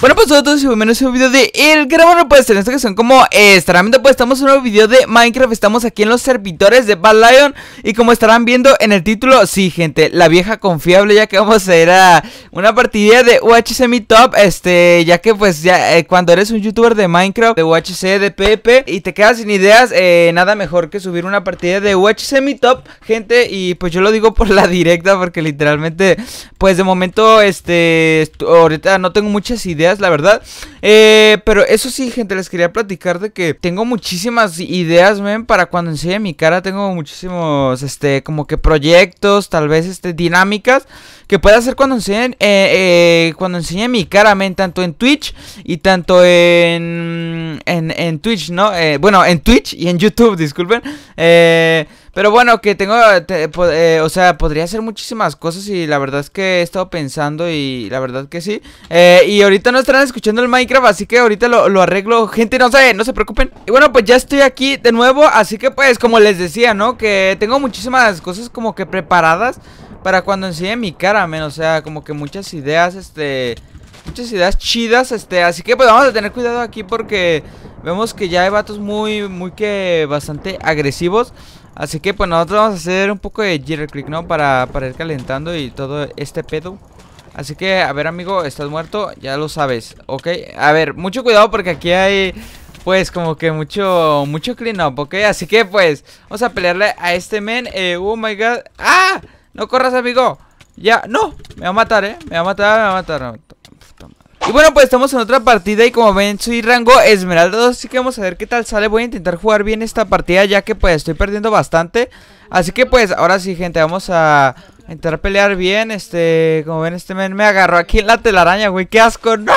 Bueno, pues a todos y bienvenidos a un video de El puede ser en esta ocasión, como eh, estarán viendo, pues estamos en un nuevo video de Minecraft Estamos aquí en los servidores de Bad Lion Y como estarán viendo en el título, sí, gente, la vieja confiable Ya que vamos a ir a una partida de UHC Mi Top Este, ya que pues ya eh, cuando eres un youtuber de Minecraft, de UHC, de PP Y te quedas sin ideas, eh, nada mejor que subir una partida de UHC Mi Top, gente Y pues yo lo digo por la directa porque literalmente, pues de momento, este, ahorita no tengo muchas ideas la verdad. Eh, pero eso sí, gente, les quería platicar de que tengo muchísimas ideas, men, para cuando enseñe mi cara. Tengo muchísimos, este, como que proyectos, tal vez, este, dinámicas que pueda hacer cuando enseñe, eh, eh, cuando enseñe mi cara, men, tanto en Twitch y tanto en, en, en Twitch, ¿no? Eh, bueno, en Twitch y en YouTube, disculpen. Eh pero bueno, que tengo, eh, o sea, podría hacer muchísimas cosas y la verdad es que he estado pensando y la verdad que sí. Eh, y ahorita no estarán escuchando el Minecraft, así que ahorita lo, arreglo. Gente, no se, no se preocupen. Y bueno, pues ya estoy aquí de nuevo, así que pues como les decía, ¿no? Que tengo muchísimas cosas como que preparadas para cuando enseñe mi cara, men. O sea, como que muchas ideas, este... Muchas ideas chidas, este, así que pues vamos a tener cuidado aquí porque Vemos que ya hay vatos muy, muy que bastante agresivos. Así que pues nosotros vamos a hacer un poco de Jitter Click, ¿no? Para, para ir calentando y todo este pedo. Así que, a ver amigo, estás muerto, ya lo sabes, ¿ok? A ver, mucho cuidado porque aquí hay pues como que mucho, mucho clean up, ¿ok? Así que pues, vamos a pelearle a este men, eh, oh my god, ¡ah! No corras amigo, ya, no, me va a matar, ¿eh? Me va a matar, me va a matar, y bueno, pues estamos en otra partida y como ven soy rango Esmeralda 2, así que vamos a ver qué tal sale. Voy a intentar jugar bien esta partida ya que pues estoy perdiendo bastante. Así que pues ahora sí, gente, vamos a intentar pelear bien. Este, como ven, este men me agarró aquí en la telaraña, güey, qué asco. ¡No!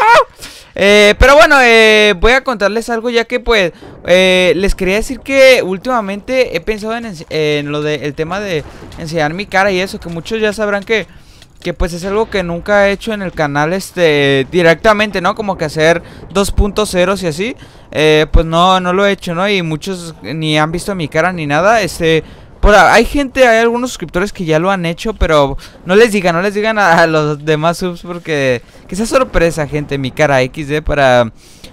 Eh, pero bueno, eh, voy a contarles algo ya que pues eh, les quería decir que últimamente he pensado en, lo del tema de enseñar mi cara y eso, que muchos ya sabrán que... Que pues es algo que nunca he hecho en el canal este directamente, ¿no? Como que hacer 2.0 y así. Eh, pues no, no lo he hecho, ¿no? Y muchos ni han visto mi cara ni nada. Este... Por, hay gente, hay algunos suscriptores que ya lo han hecho, pero no les digan, no les digan a, los demás subs porque que sea sorpresa, gente, mi cara XD para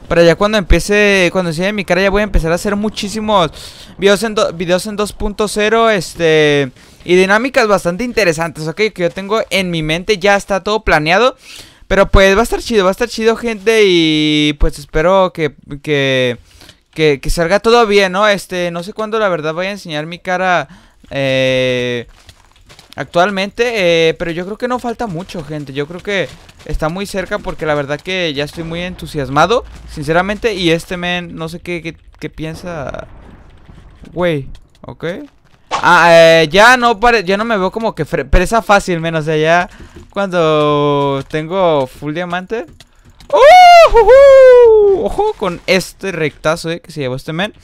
para ya cuando empiece, cuando enseñe mi cara ya voy a empezar a hacer muchísimos videos en videos en 2.0, este y dinámicas bastante interesantes, ok, que yo tengo en mi mente, ya está todo planeado. Pero pues va a estar chido, va a estar chido gente y pues espero que, que, que, salga todo bien, ¿no? Este, no sé cuándo la verdad voy a enseñar mi cara eh, actualmente, eh, pero yo creo que no falta mucho, gente. Yo creo que está muy cerca porque la verdad que ya estoy muy entusiasmado, sinceramente. Y este men, no sé qué, qué, qué piensa, güey, ¿ok? Ah, eh, ya no ya no me veo como que presa fácil, menos de allá cuando tengo full diamante. Uh, Ojo con este rectazo eh, que se llevó este men.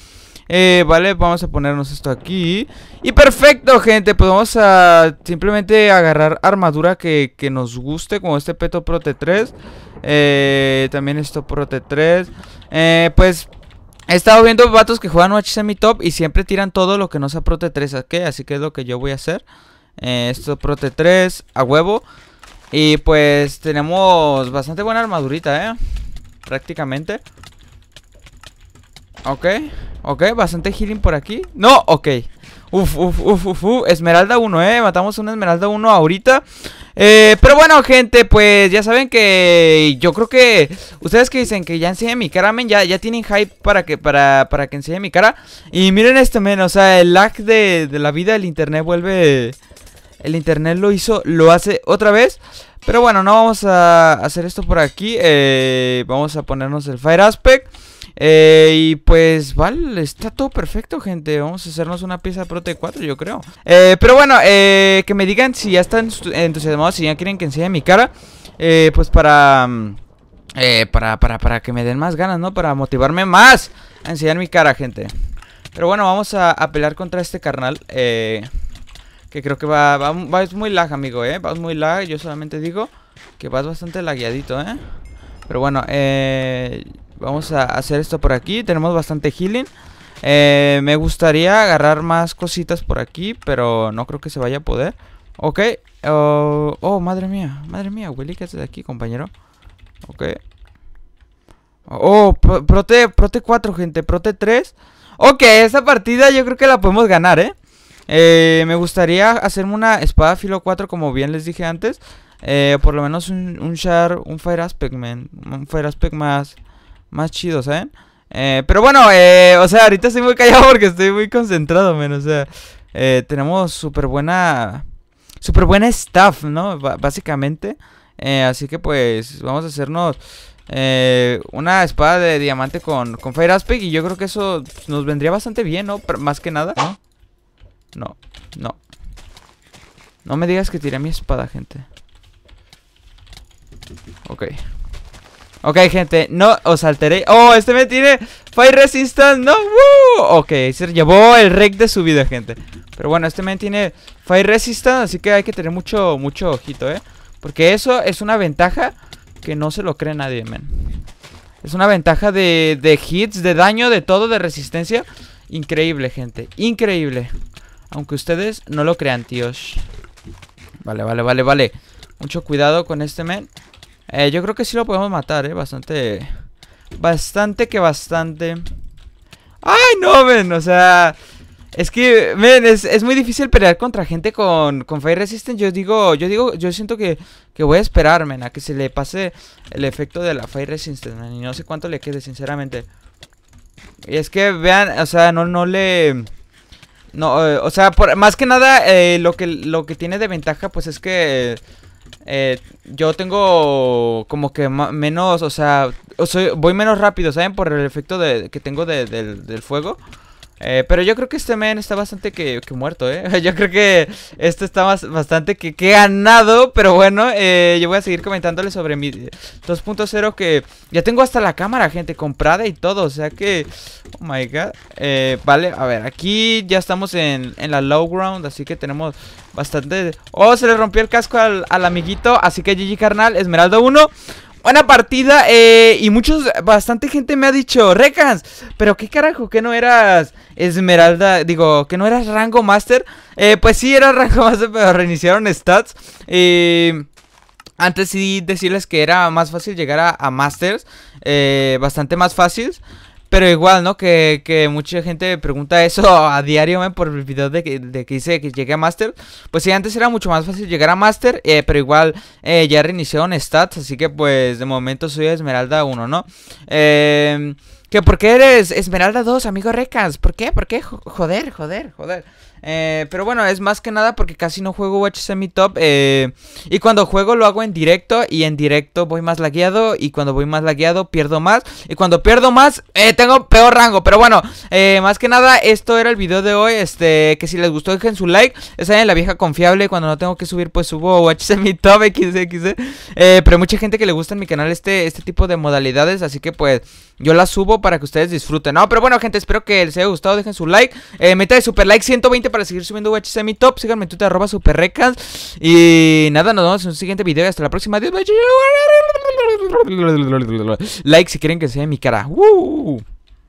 Eh, vale, vamos a ponernos esto aquí. Y perfecto, gente. Podemos pues a simplemente agarrar armadura que, nos guste, como este Peto pro t 3. también esto pro t 3. Eh, pues He estado viendo vatos que juegan UHC mi top y siempre tiran todo lo que no sea Prote 3, Así que es lo que yo voy a hacer. Esto esto Prote 3, a huevo. Y pues tenemos bastante buena armadurita, ¿eh? Prácticamente. Ok, ok, bastante healing por aquí. No, ok. Uf, uf, uf, uf, Esmeralda 1, eh. Matamos una Esmeralda 1 ahorita. Eh, pero bueno, gente, pues ya saben que yo creo que ustedes que dicen que ya enseñé mi cara, men, ya, ya tienen hype para que, para, que enseñe mi cara. Y miren esto, men, o sea, el lag de, la vida del internet vuelve. El internet lo hizo, lo hace otra vez. Pero bueno, no vamos a hacer esto por aquí. Eh, vamos a ponernos el Fire Aspect. Eh, y pues, vale, está todo perfecto, gente. Vamos a hacernos una pieza de Prote 4, yo creo. Eh, pero bueno, eh, que me digan si ya están entusiasmados, si ya quieren que enseñe mi cara. Eh, pues para, mm, eh, para, para, para que me den más ganas, ¿no? Para motivarme más a enseñar mi cara, gente. Pero bueno, vamos a, pelear contra este carnal. Eh... Que creo que va, va, es muy lag, amigo, ¿eh? Vas muy lag, yo solamente digo que vas bastante lagueadito, ¿eh? Pero bueno, eh... Vamos a hacer esto por aquí. Tenemos bastante healing. Eh, me gustaría agarrar más cositas por aquí, pero no creo que se vaya a poder. Ok. Oh, oh madre mía. Madre mía, Willy, ¿qué haces aquí, compañero? Ok. Oh, prote, prote 4, gente. Prote 3. Ok, esta partida yo creo que la podemos ganar, ¿eh? eh me gustaría hacerme una espada filo 4, como bien les dije antes. Eh, por lo menos un, char un Fire Aspect, man. Un Fire Aspect más más chido, ¿saben? Eh, pero bueno, eh, o sea, ahorita estoy muy callado porque estoy muy concentrado, men. O sea, eh, tenemos súper buena. Súper buena staff, ¿no? básicamente. así que pues vamos a hacernos una espada de diamante con, con Fire Aspect. Y yo creo que eso nos vendría bastante bien, ¿no? más que nada. ¿no? no, no. me digas que tiré mi espada, gente. Ok. Ok, gente, no os alteréis Oh, este me tiene Fire Resistance, no ¡Woo! Ok, se llevó el rec de su vida, gente Pero bueno, este me tiene Fire Resistance Así que hay que tener mucho, mucho ojito, eh Porque eso es una ventaja Que no se lo cree nadie, men Es una ventaja de, de hits, de daño, de todo, de resistencia Increíble, gente, increíble Aunque ustedes no lo crean, tíos Vale, vale, vale, vale Mucho cuidado con este men eh, yo creo que sí lo podemos matar, eh. Bastante. Bastante que bastante. ¡Ay, no, ven! O sea. Es que, men es, muy difícil pelear contra gente con, con Fire Resistance. Yo digo, yo digo, yo siento que, que voy a esperar, men, a que se le pase el efecto de la Fire Resistance, Y no sé cuánto le quede, sinceramente. Y es que, vean, o sea, no, no le... No, eh, o sea, por, más que nada, eh, lo, que, lo que tiene de ventaja, pues es que... Eh, yo tengo como que menos, o sea, voy menos rápido, ¿saben? Por el efecto de, que tengo del, del fuego. Eh, pero yo creo que este men está bastante que, que, muerto, ¿eh? Yo creo que este está más, bastante que, que ganado. Pero bueno, eh, yo voy a seguir comentándole sobre mi 2.0 que ya tengo hasta la cámara, gente, comprada y todo. O sea que... Oh my god. Eh, vale, a ver, aquí ya estamos en, la low ground, así que tenemos bastante... Oh, se le rompió el casco al, al amiguito. Así que GG carnal, Esmeralda 1 buena partida eh, y muchos, bastante gente me ha dicho, Recas, pero qué carajo, que no eras Esmeralda, digo, que no eras Rango Master. Eh, pues sí, era Rango Master, pero reiniciaron stats. Eh, antes sí decirles que era más fácil llegar a, a Masters, bastante más fácil. Pero igual, ¿no? Que, mucha gente pregunta eso a diario, man, por el video de que, de que hice que llegué a Master. Pues sí, antes era mucho más fácil llegar a Master, eh, pero igual eh, ya reiniciaron stats, así que pues de momento soy Esmeralda 1, ¿no? Eh... Que porque eres Esmeralda 2, amigo Recas. ¿Por qué? ¿Por qué? Joder, joder, joder. Eh, pero bueno, es más que nada porque casi no juego Watch Semi Top. Eh, y cuando juego lo hago en directo. Y en directo voy más lagueado. Y cuando voy más lagueado pierdo más. Y cuando pierdo más, eh, tengo peor rango. Pero bueno, eh, más que nada, esto era el video de hoy. Este, que si les gustó, dejen su like. Esa es la vieja confiable. Cuando no tengo que subir, pues subo Watch Semi Top XXX. E. pero mucha gente que le gusta en mi canal este, este tipo de modalidades. Así que pues. Yo la subo para que ustedes disfruten. No, pero bueno, gente, espero que les haya gustado. Dejen su like. Eh, meta de super like 120 para seguir subiendo UHC mi top. Síganme en Twitter, arroba superrecas. Y nada, nos vemos en un siguiente video. Hasta la próxima. Adiós. Like si quieren que sea mi cara.